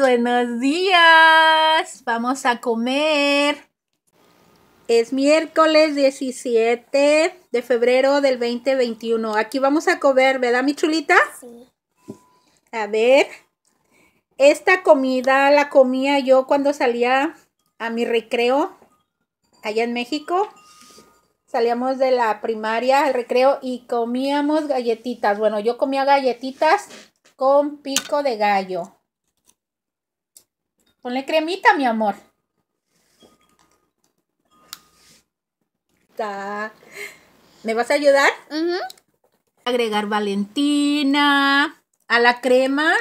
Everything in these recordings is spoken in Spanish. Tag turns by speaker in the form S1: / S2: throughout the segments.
S1: buenos días. Vamos a comer. Es miércoles 17 de febrero del 2021. Aquí vamos a comer, ¿verdad, mi chulita? Sí. A ver. Esta comida la comía yo cuando salía a mi recreo allá en México. Salíamos de la primaria al recreo y comíamos galletitas. Bueno, yo comía galletitas con pico de gallo. Ponle cremita, mi amor. ¿Me vas a ayudar? Agregar Valentina. A la crema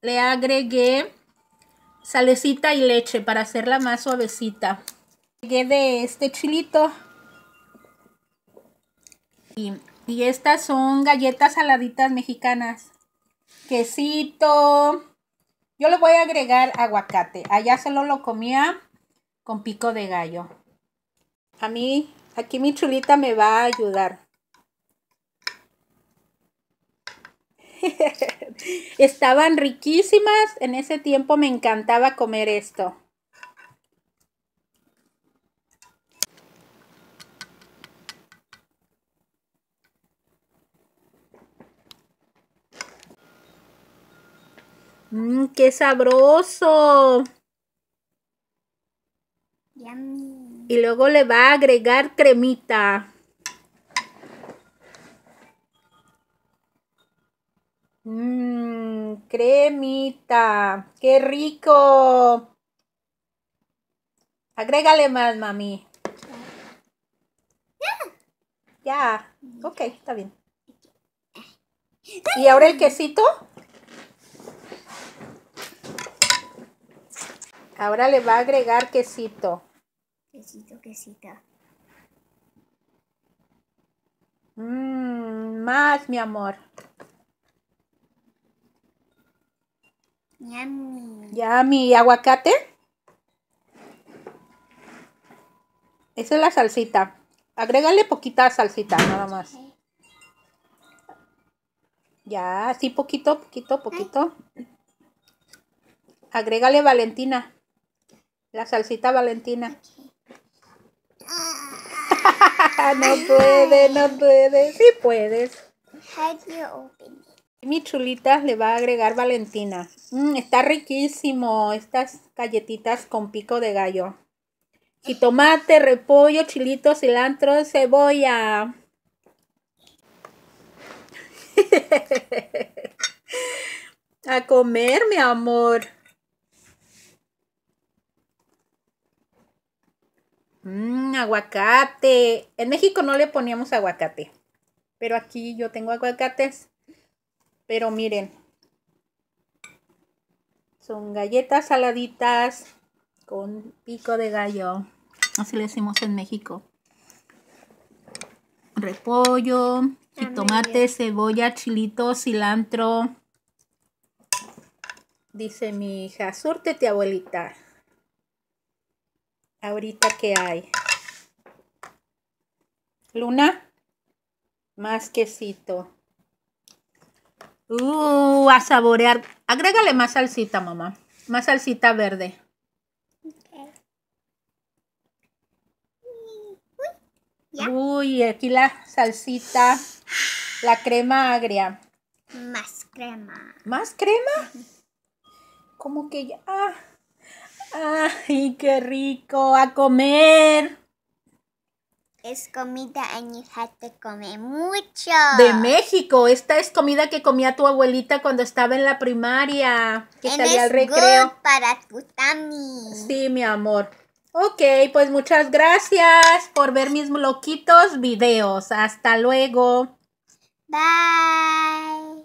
S1: le agregué salecita y leche para hacerla más suavecita. Agregué de este chilito. Y, y estas son galletas saladitas mexicanas. Quesito yo le voy a agregar aguacate. Allá solo lo comía con pico de gallo. A mí, aquí mi chulita me va a ayudar. Estaban riquísimas. En ese tiempo me encantaba comer esto. Mmm, qué sabroso. Y luego le va a agregar cremita. Mmm, cremita. Qué rico. Agrégale más, mami. Ya. ya, Ok, está bien. ¿Y ahora el quesito? Ahora le va a agregar quesito. Quesito, quesita. Mmm, más, mi amor. Ya mi ¿Aguacate? Esa es la salsita. Agrégale poquita salsita, nada más. Ya, así poquito, poquito, poquito. Agrégale Valentina. La salsita valentina. Ah. no puede, no puede. Sí puedes. Mi chulita le va a agregar Valentina. Mm, está riquísimo estas galletitas con pico de gallo. Y tomate, repollo, chilito, cilantro, cebolla. a comer, mi amor. Mmm, aguacate. En México no le poníamos aguacate. Pero aquí yo tengo aguacates. Pero miren. Son galletas saladitas con pico de gallo. Así le decimos en México. Repollo, ah, jitomate, cebolla, chilito, cilantro. Dice mi hija, súrtete abuelita ahorita que hay. Luna, más quesito. Uh, a saborear. Agrégale más salsita, mamá. Más salsita verde. Uy, aquí la salsita, la crema agria. Más crema. ¿Más crema? Como que ya... Ah. ¡Ay, qué rico! ¡A comer! Es comida añeja, te come mucho. De México. Esta es comida que comía tu abuelita cuando estaba en la primaria. Que salía al recreo. para tu tami. Sí, mi amor. Ok, pues muchas gracias por ver mis loquitos videos. Hasta luego. Bye.